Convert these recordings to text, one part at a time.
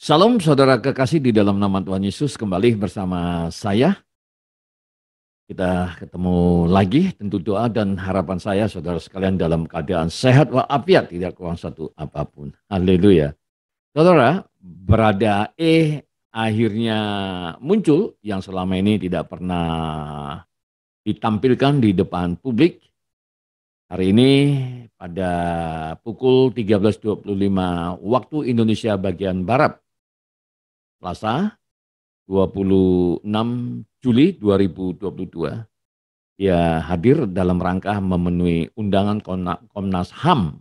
Salam saudara kekasih di dalam nama Tuhan Yesus kembali bersama saya. Kita ketemu lagi tentu doa dan harapan saya saudara sekalian dalam keadaan sehat walafiat tidak kurang satu apapun. Haleluya. Saudara, berada E akhirnya muncul yang selama ini tidak pernah ditampilkan di depan publik. Hari ini pada pukul 13.25 waktu Indonesia bagian Barat Selasa 26 Juli 2022. Dia hadir dalam rangka memenuhi undangan Komnas HAM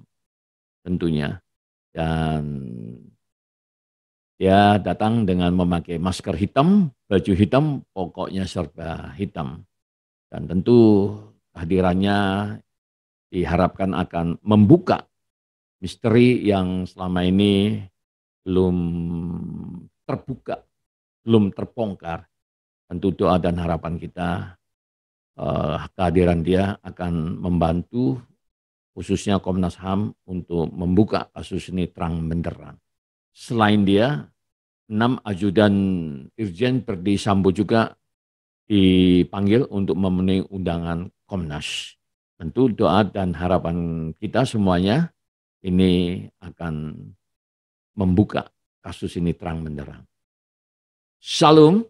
tentunya. Dan dia datang dengan memakai masker hitam, baju hitam, pokoknya serba hitam. Dan tentu hadirannya diharapkan akan membuka misteri yang selama ini belum terbuka, belum terbongkar. Tentu doa dan harapan kita eh, kehadiran dia akan membantu khususnya Komnas HAM untuk membuka kasus ini terang benderang. Selain dia, enam ajudan Irjen Perdi Sambo juga dipanggil untuk memenuhi undangan Komnas. Tentu doa dan harapan kita semuanya ini akan membuka kasus ini terang benderang. Shalom,